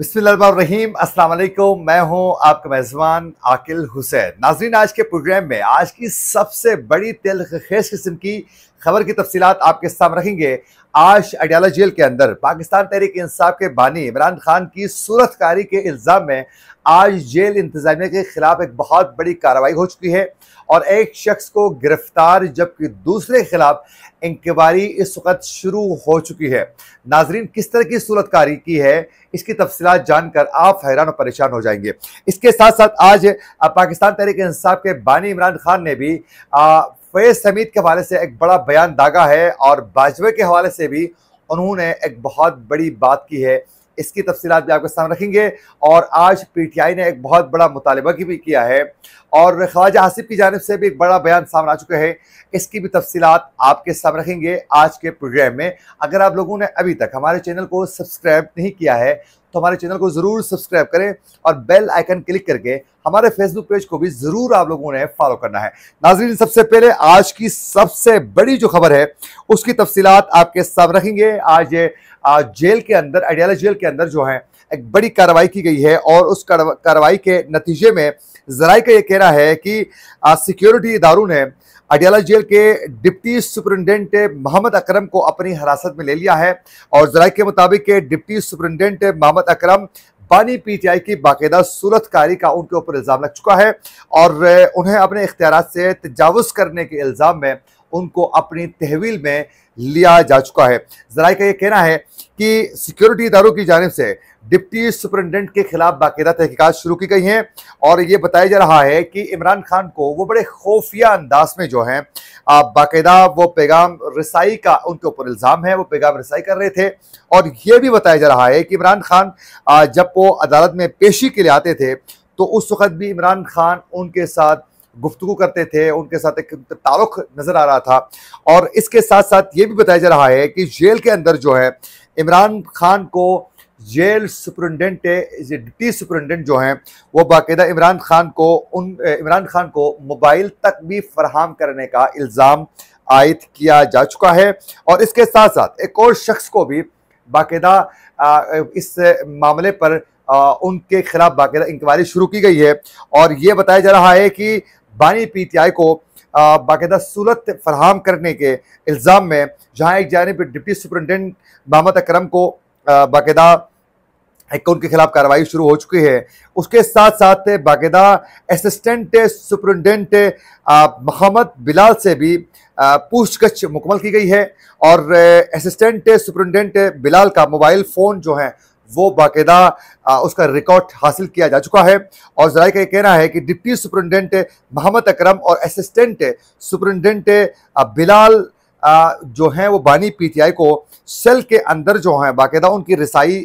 बिस्मिल्लाम अस्सलाम मैं हूं आपका मेज़बान आकिल हुसैन नाजरीन आज के प्रोग्राम में आज की सबसे बड़ी तेल खेस किस्म की खबर की तफसीत आपके सामने रखेंगे आज अडियाला जेल के अंदर पाकिस्तान तहरीक इंसाफ के बानी इमरान खान की सूरतकारी के इल्ज़ाम में आज जेल इंतजामिया के खिलाफ एक बहुत बड़ी कार्रवाई हो चुकी है और एक शख्स को गिरफ्तार जबकि दूसरे खिलाफ इंक्वायरी इस वक्त शुरू हो चुकी है नाजरीन किस तरह की सूरतकारी की है इसकी तफसीत जानकर आप हैरान और परेशान हो जाएंगे इसके साथ साथ आज पाकिस्तान तहरीक इंसाफ के बानी इमरान खान ने भी फैज समीत के हवाले से एक बड़ा बयान दागा है और बाजवे के हवाले से भी उन्होंने एक बहुत बड़ी बात की है इसकी तफसीत भी आपके सामने रखेंगे और आज पी टी आई ने एक बहुत बड़ा मुतालबा की भी किया है और ख्वाजा आसिफ की जानब से भी एक बड़ा बयान सामने आ चुका है इसकी भी तफसीत आपके सामने रखेंगे आज के प्रोग्राम में अगर आप लोगों ने अभी तक हमारे चैनल को सब्सक्राइब नहीं किया है तो हमारे चैनल को ज़रूर सब्सक्राइब करें और बेल आइकन क्लिक करके हमारे फेसबुक पेज को भी ज़रूर आप लोगों ने फॉलो करना है नाजरीन सबसे पहले आज की सबसे बड़ी जो खबर है उसकी तफसीत आपके सामने रखेंगे आज जेल के अंदर अडियाला जेल के अंदर जो है एक बड़ी कार्रवाई की गई है और उस कार्रवाई के नतीजे में जरा का ये कहना है कि सिक्योरिटी इदारों ने अडियाला जेल के डिप्टी सुपरिटेंडेंट मोहम्मद अकरम को अपनी हिरासत में ले लिया है और जरा के मुताबिक डिप्टी सुपरिटेंडेंट मोहम्मद अकरम बानी पीटीआई की बाकायदा सूरतकारी का उनके ऊपर इल्ज़ाम लग चुका है और उन्हें अपने इख्तियार से तजावज़ करने के इल्ज़ाम में उनको अपनी तहवील में लिया जा चुका है जरा का ये कहना है कि सिक्योरिटी इदारों की जानब से डिप्टी सुपरिटेंडेंट के खिलाफ बाकायदा तहकीकत शुरू की गई हैं और ये बताया जा रहा है कि इमरान खान को वो बड़े खुफिया अंदाज में जो हैं बाकायदा वो पैगाम रसाई का उनके ऊपर इल्ज़ाम है वो पैगाम रसाई कर रहे थे और ये भी बताया जा रहा है कि इमरान खान जब वो अदालत में पेशी के लिए आते थे तो उस वक़्त भी इमरान खान उनके साथ गुफ्तु करते थे उनके साथ एक तारुख नज़र आ रहा था और इसके साथ साथ ये भी बताया जा रहा है कि जेल के अंदर जो है इमरान खान को जेल सुप्रिटेंडेंट डिप्टी सुप्रिटेंडेंट जो हैं वो बाकायदा इमरान खान को उन इमरान खान को मोबाइल तक भी फरहम करने का इल्ज़ाम आयद किया जा चुका है और इसके साथ साथ एक और शख्स को भी बाकायदा इस मामले पर आ, उनके खिलाफ बाकायदा इंक्वायरी शुरू की गई है और ये बताया जा रहा है कि बानी पी टी आई को बाकायदा सहूलत फराहम करने के इल्ज़ाम में जहाँ एक जानब डिप्टी सुप्रिटेंडेंट महमद अक्रम को बाकायदा एक उनके खिलाफ कार्रवाई शुरू हो चुकी है उसके साथ साथ बाकायदा असिस्टेंट सुप्रिटेंडेंट मोहम्मद बिलाल से भी पूछगछ मुकम्मल की गई है और असिस्टेंट सुप्रिटेंडेंट बिलाल का मोबाइल फ़ोन जो है वो बाकायदा उसका रिकॉर्ड हासिल किया जा चुका है और ज़रा का यह कहना है कि डिप्टी सुप्रिटेंडेंट मोहम्मद अकरम और असिस्टेंट सुप्रिटेंडेंट बिलाल जो हैं वो बानी पीटीआई को सेल के अंदर जो हैं बाकायदा उनकी रसाई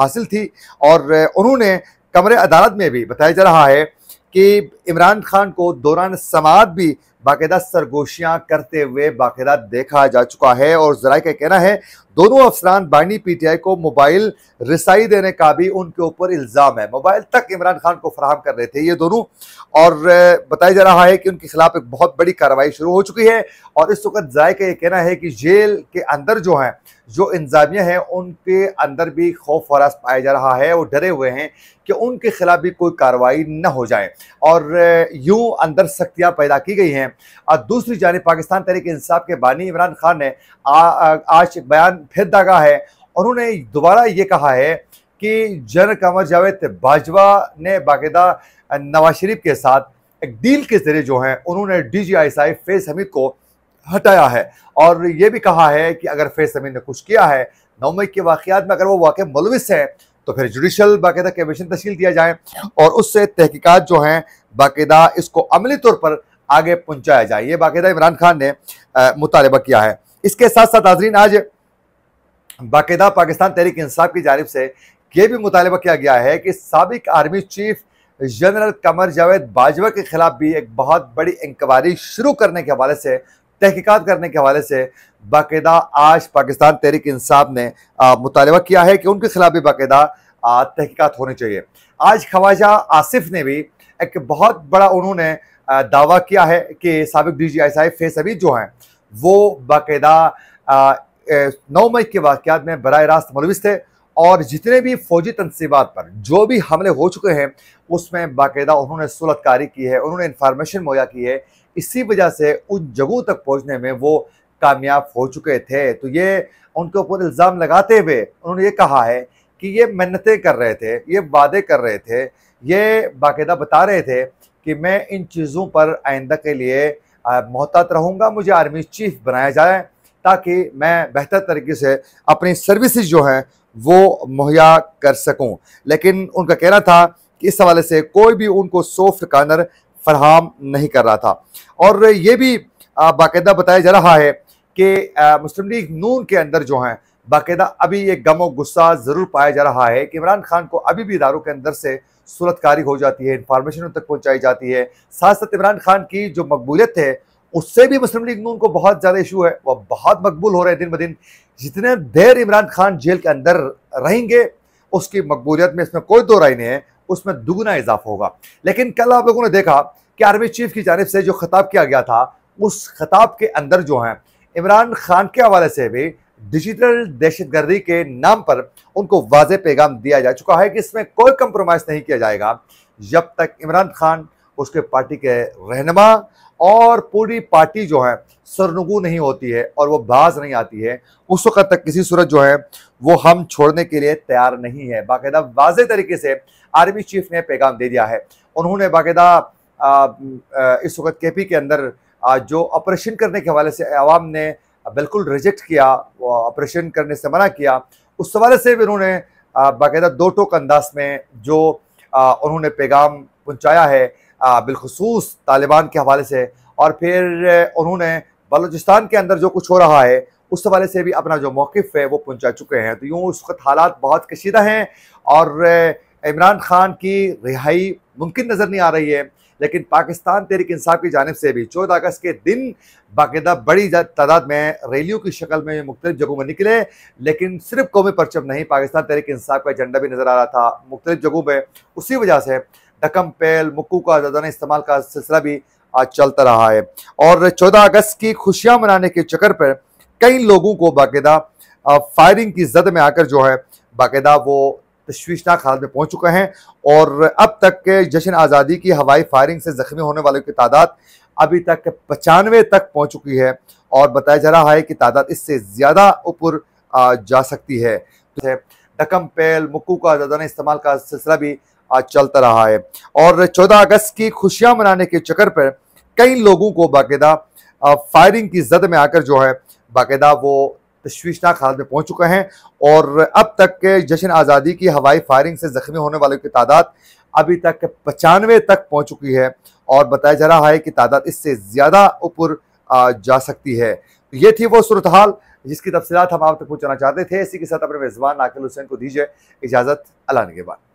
हासिल थी और उन्होंने कमरे अदालत में भी बताया जा रहा है कि इमरान खान को दौरान समात भी बाकायदा सरगोशियाँ करते हुए बाकायदा देखा जा चुका है और ज़रा का कहना है दोनों अफसरान बानी पीटीआई को मोबाइल रिसाई देने का भी उनके ऊपर इल्ज़ाम है मोबाइल तक इमरान खान को फराहम कर रहे थे ये दोनों और बताया जा रहा है कि उनके खिलाफ एक बहुत बड़ी कार्रवाई शुरू हो चुकी है और इस वक्त जाय का ये कहना है कि जेल के अंदर जो हैं जो इंतजामिया हैं उनके अंदर भी खौफ वरास पाया जा रहा है वो डरे हुए हैं कि उनके खिलाफ भी कोई कार्रवाई न हो जाए और यूं अंदर सख्तियां पैदा की गई हैं और दूसरी जानब पाकिस्तान तरीके इंसाफ के बानी इमरान खान ने आ, आ, आज एक बयान फिर दागा है और उन्होंने दोबारा ये कहा है कि जन कंवर जावेद बाजवा ने बाकायदा नवाज शरीफ के साथ एक डील के जरिए जो है उन्होंने डी जी आई साहिब फैज हमीद को हटाया है और ये भी कहा है कि अगर फैज हमीद ने कुछ किया है नौमई के वाक़ात में अगर वो वाक़ मुलविस हैं तो फिर जुडिशल बाकायदा कमीशन तश्ल दिया जाए और उससे तहकीकत जो हैं बाकायदा इसको अमली तौर पर आगे पहुँचाया जाए ये बाकायदा इमरान खान ने मुतालबा किया है इसके साथ साथ नाजरीन आज बाकायदा पाकिस्तान तहरीक इंसाफ की जानब से ये भी मुतालबा किया गया है कि सबक army chief general Qamar Javed Bajwa के खिलाफ भी एक बहुत बड़ी इंक्वायरी शुरू करने के हवाले से तहकीकत करने के हवाले से बाकायदा आज पाकिस्तान तहरीक इंसाफ ने मुतालबा किया है कि उनके खिलाफ भी बाकायदा तहकीकत होनी चाहिए आज ख्वाजा आसिफ ने भी एक बहुत बड़ा उन्होंने दावा किया है कि सबक डी जी आई साहिब फेस अभी जो हैं वो बाकायदा नौ मई के वाकत में बर रास्त मुलविस थे और जितने भी फौजी तनसीबात पर जो भी हमले हो चुके हैं उसमें बाकायदा उन्होंने सहूलतकारी की है उन्होंने इन्फॉर्मेशन मुहैया की है इसी वजह से उन जगहों तक पहुँचने में वो कामयाब हो चुके थे तो ये उनके ऊपर इल्ज़ाम लगाते हुए उन्होंने ये कहा है कि ये मन्नतें कर रहे थे ये वादे कर रहे थे ये बाकायदा बता रहे थे कि मैं इन चीज़ों पर आइंदा के लिए मोहतात रहूँगा मुझे आर्मी चीफ बनाया जाए ताकि मैं बेहतर तरीके से अपनी सर्विसेज जो हैं वो मुहैया कर सकूं लेकिन उनका कहना था कि इस हवाले से कोई भी उनको सॉफ्ट कॉर्नर फरहम नहीं कर रहा था और ये भी बाकायदा बताया जा रहा है कि मुस्लिम लीग नून के अंदर जो हैं बाकायदा अभी ये गम और गुस्सा ज़रूर पाया जा रहा है कि इमरान खान को अभी भी इदारों के अंदर से सूरतकारी हो जाती है इंफॉर्मेशन उन तक पहुँचाई जाती है साथ साथ इमरान खान की जो मकबूलियत है उससे भी मुस्लिम लीग नून को बहुत ज़्यादा इशू है वह बहुत मकबूल हो रहे हैं दिन ब दिन जितने देर इमरान खान जेल के अंदर रहेंगे उसकी मकबूलियत में इसमें कोई दो राय नहीं है उसमें दुगुना इजाफा होगा लेकिन कल आप लोगों ने देखा कि आर्मी चीफ की जानब से जो खिताब किया गया था उस खिताब के अंदर जो हैं इमरान खान के हवाले से भी डिजिटल दहशतगर्दी के नाम पर उनको वाज पैगाम दिया जा चुका है कि इसमें कोई कंप्रोमाइज़ नहीं किया जाएगा जब तक इमरान खान उसके पार्टी के रहनमा और पूरी पार्टी जो है सरनगु नहीं होती है और वो बाज नहीं आती है उस वक्त तक किसी सूरत जो है वो हम छोड़ने के लिए तैयार नहीं है बाकायदा वाज तरीके से आर्मी चीफ ने पैगाम दे दिया है उन्होंने बाकायदा इस वक्त के पी के अंदर जो ऑपरेशन करने के हवाले से आवाम ने बिल्कुल रिजेक्ट किया ऑपरेशन करने से मना किया उस हवाले से भी उन्होंने बाकायदा दो टोक अंदाज में जो उन्होंने पैगाम पहुँचाया है बिलखसूस तालिबान के हवाले से और फिर उन्होंने बलूचिस्तान के अंदर जो कुछ हो रहा है उस हवाले से भी अपना जो मौक़ है वो पहुँचा चुके हैं तो यूँ उस वक्त हालात बहुत कशीदा हैं और इमरान खान की रिहाई मुमकिन नज़र नहीं आ रही है लेकिन पाकिस्तान तहरीक इंसाफ की जानब से भी चौदह अगस्त के दिन बाकायदा बड़ी तादाद में रैलियों की शक्ल में मुख्तलिफ जगहों में निकले लेकिन सिर्फ कौमी परचम नहीं पाकिस्तान तहरीक इंसाफ का एजेंडा भी नज़र आ रहा था मुख्तलिफ जगहों पर उसी वजह से ढकम पैल मुक्कू का आज़ादाना इस्तेमाल का सिलसिला भी आज चलता रहा है और चौदह अगस्त की खुशियाँ मनाने के चक्कर पर कई लोगों को बाकायदा फायरिंग की जद में आकर जो है बाकायदा वो तश्वीशनाक हालत में पहुंच चुके हैं और अब तक जश्न आज़ादी की हवाई फायरिंग से ज़ख्मी होने वालों की तादाद अभी तक पचानवे तक पहुंच चुकी है और बताया जा रहा है कि तादाद इससे ज़्यादा ऊपर जा सकती है डकम तो पैल मुक्कू का आज़ादाना इस्तेमाल का सिलसिला भी आज चलता रहा है और 14 अगस्त की खुशियां मनाने के चक्कर पर कई लोगों को बाकायदा फायरिंग की जद में आकर जो है बाकायदा वो तश्वीशनाक हालत में पहुंच चुके हैं और अब तक जश्न आज़ादी की हवाई फायरिंग से ज़ख्मी होने वालों की तादाद अभी तक पचानवे तक पहुंच चुकी है और बताया जा रहा है कि तादाद इससे ज़्यादा ऊपर जा सकती है तो ये थी वो सूरत हाल जिसकी तफसीत हम आप तक पहुँचाना चाहते थे इसी के साथ अपने मेज़बान नाकिल हुसैन को दीजिए इजाज़त अलाने के बाद